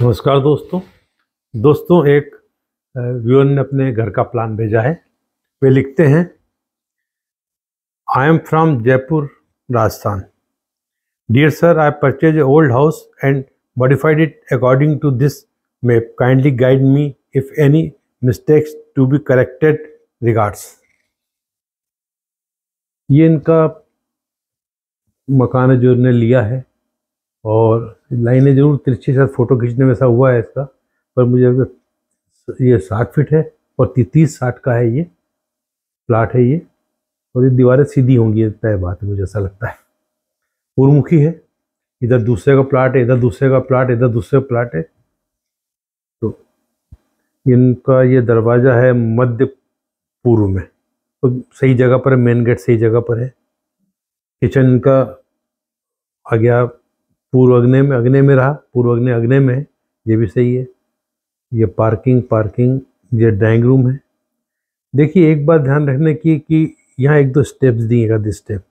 नमस्कार दोस्तों दोस्तों एक व्यूअर ने अपने घर का प्लान भेजा है वे लिखते हैं I am from Jaipur Rajasthan dear sir I purchase a old house and modified it according to this map kindly guide me if any mistakes to be corrected regards ये इनका मकान जो इन्होंने लिया है और लाइनें जरूर तिरछी साथ फ़ोटो खींचने में ऐसा हुआ है इसका पर मुझे ये साठ फिट है और तीस साठ का है ये प्लाट है ये और ये दीवारें सीधी होंगी तय बात है मुझे ऐसा लगता है पूर्वमुखी है इधर दूसरे का प्लाट है इधर दूसरे का प्लाट इधर दूसरे का प्लाट है तो इनका ये दरवाज़ा है मध्य पूर्व में तो सही जगह पर है मेन गेट सही जगह पर है किचन का आ गया पूर्व अग्नि में अग्नि में रहा पूर्व अग्नि अग्नि में ये भी सही है ये पार्किंग पार्किंग ये ड्राइंग रूम है देखिए एक बात ध्यान रखने की कि यहाँ एक दो स्टेप्स दिए दिस स्टेप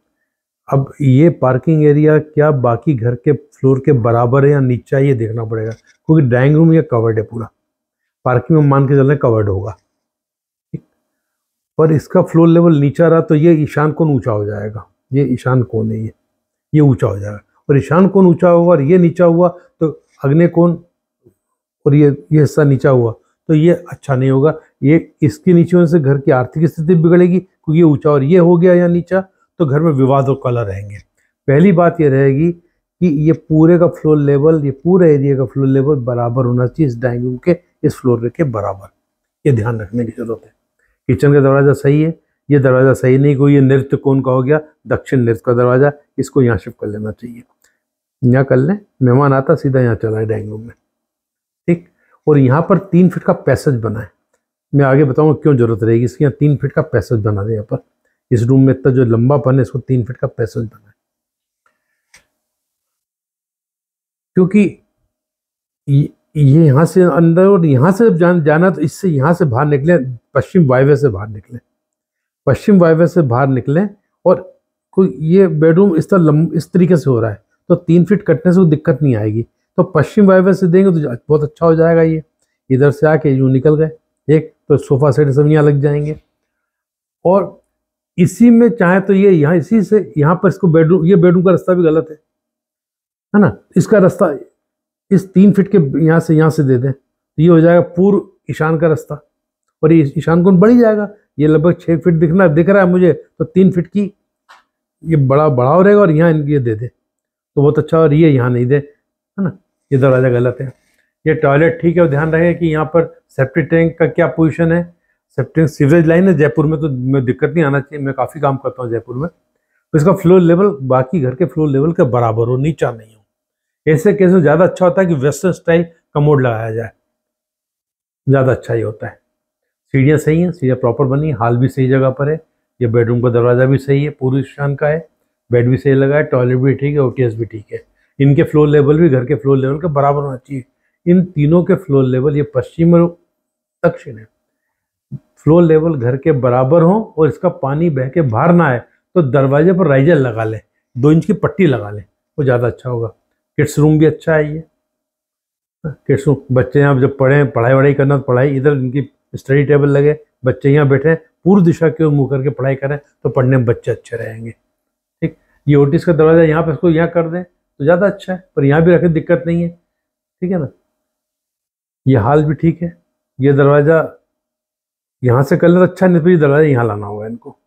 अब ये पार्किंग एरिया क्या बाकी घर के फ्लोर के बराबर है या नीचा ये देखना पड़ेगा क्योंकि ड्राइंग रूम यह कवर्ड है पूरा पार्किंग में मान के चलने कवर्ड होगा पर इसका फ्लोर लेवल नीचा रहा तो ये ईशान कौन ऊंचा हो जाएगा ये ईशान कौन है ये ये ऊंचा हो जाएगा और ईशान कौन ऊंचा हुआ और ये नीचा हुआ तो अग्नि कौन और ये ये हिस्सा नीचा हुआ तो ये अच्छा नहीं होगा ये इसके नीचे होने से घर की आर्थिक स्थिति बिगड़ेगी क्योंकि ये ऊंचा और ये हो गया या नीचा तो घर में विवाद और कला रहेंगे पहली बात ये रहेगी कि ये पूरे का फ्लोर लेवल ये पूरे एरिया का फ्लोर लेवल बराबर होना चाहिए इस डाइनिंग रूम के इस फ्लोर के बराबर ये ध्यान रखने की जरूरत है किचन का दरवाज़ा सही है ये दरवाज़ा सही नहीं कोई ये नृत्य कौन का हो गया दक्षिण नृत्य का दरवाज़ा इसको यहाँ शिफ्ट कर लेना चाहिए यहाँ कर लें मेहमान आता सीधा यहाँ चला है डाइनिंग रूम में ठीक और यहाँ पर तीन फिट का पैसेज बनाए मैं आगे बताऊँगा क्यों ज़रूरत रहेगी इसके यहाँ तीन फिट का पैसेज बना दें यहाँ पर इस रूम में इतना जो लंबापन है इसको तीन फिट का पैसेज बनाए क्योंकि ये यहाँ से अंदर और यहाँ से जब जान, जाना तो इससे यहाँ से बाहर निकले पश्चिम वायवे से बाहर निकले पश्चिम वायवे से बाहर निकले और कोई ये बेडरूम इस तरह इस तरीके से हो रहा है तो तीन फीट कटने से वो दिक्कत नहीं आएगी तो पश्चिम वायव्य से देंगे तो बहुत अच्छा हो जाएगा ये इधर से आके यूँ निकल गए एक तो सोफा सेट सब यहाँ लग जाएंगे और इसी में चाहे तो ये यहाँ इसी से यहाँ पर इसको बेडरूम ये बेडरूम का रास्ता भी गलत है है ना इसका रास्ता इस तीन फीट के यहाँ से यहाँ से दे दें तो ये हो जाएगा पूर्व ईशान का रास्ता और ये ईशान कौन बढ़ ही जाएगा ये लगभग छः फीट दिखना दिख रहा है मुझे तो तीन फीट की ये बड़ा बढ़ाव रहेगा और यहाँ इनके ये दे दें तो बहुत अच्छा और ये यहाँ नहीं दे है ना ये दरवाज़ा गलत है ये टॉयलेट ठीक है ध्यान रहे कि यहाँ पर सेफ्टी टैंक का क्या पोजिशन है सेफ्टी सीवरेज लाइन है जयपुर में तो मैं दिक्कत नहीं आना चाहिए मैं काफ़ी काम करता हूँ जयपुर में तो इसका फ्लोर लेवल बाकी घर के फ्लो लेवल के बराबर हो नीचा नहीं हो ऐसे केस में ज़्यादा अच्छा होता है कि वेस्टर्न स्टाइल कमोड लगाया जाए ज़्यादा अच्छा ही होता है सीढ़ियाँ सही हैं सीढ़ियाँ प्रॉपर बनी हॉल भी सही जगह पर है ये बेडरूम का दरवाज़ा भी सही है पूरी शान का है बेड भी सही लगा है टॉयलेट भी ठीक है ओ भी ठीक है इनके फ्लोर लेवल भी घर के फ्लोर लेवल के बराबर होना चाहिए इन तीनों के फ्लोर लेवल ये पश्चिम और दक्षिण है फ्लोर लेवल घर के बराबर हो और इसका पानी बह के बाहर ना आए तो दरवाजे पर राइजर लगा लें दो इंच की पट्टी लगा लें वो ज़्यादा अच्छा होगा किड्स रूम भी अच्छा है ये किड्स रूम बच्चे यहाँ जब पढ़ें पढ़ाई वढ़ाई करना तो पढ़ाई इधर इनकी स्टडी टेबल लगे बच्चे यहाँ बैठे पूर्व दिशा की ओर मुँह करके पढ़ाई करें तो पढ़ने में बच्चे अच्छे रहेंगे ये e ओटिस का दरवाज़ा यहाँ पर इसको यहाँ कर दें तो ज़्यादा अच्छा है पर यहाँ भी रखें दिक्कत नहीं है ठीक है ना ये हाल भी ठीक है ये दरवाज़ा यहाँ से कर लें तो अच्छा नहीं तो ये दरवाज़ा यहाँ लाना होगा इनको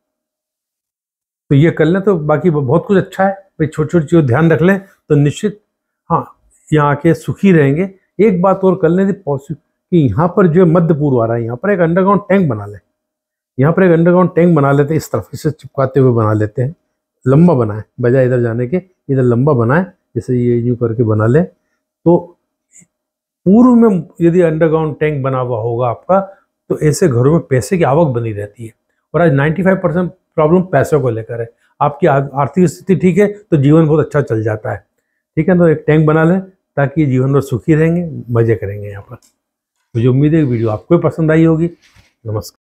तो ये कर लें तो बाकी बहुत कुछ अच्छा है भाई छोटी छोटी चीज़ों ध्यान रख लें तो निश्चित हाँ यहाँ आके सुखी रहेंगे एक बात और कर लें पॉसिबल कि यहाँ पर जो है मध्य पूर्व आ रहा है यहाँ पर एक अंडरग्राउंड टैंक बना लें यहाँ पर एक अंडरग्राउंड टैंक बना लेते हैं इस तरफ इसे चिपकाते हुए बना लेते हैं लंबा बनाएं बजाय इधर जाने के इधर लंबा बनाएं जैसे ये यूँ करके बना लें तो पूर्व में यदि अंडरग्राउंड टैंक बना हुआ होगा आपका तो ऐसे घरों में पैसे की आवक बनी रहती है और आज 95 परसेंट प्रॉब्लम पैसों को लेकर है आपकी आर्थिक स्थिति ठीक है तो जीवन बहुत अच्छा चल जाता है ठीक है तो एक टैंक बना लें ताकि जीवन में सुखी रहेंगे मजे करेंगे यहाँ पर मुझे उम्मीद है वीडियो आपको पसंद आई होगी नमस्कार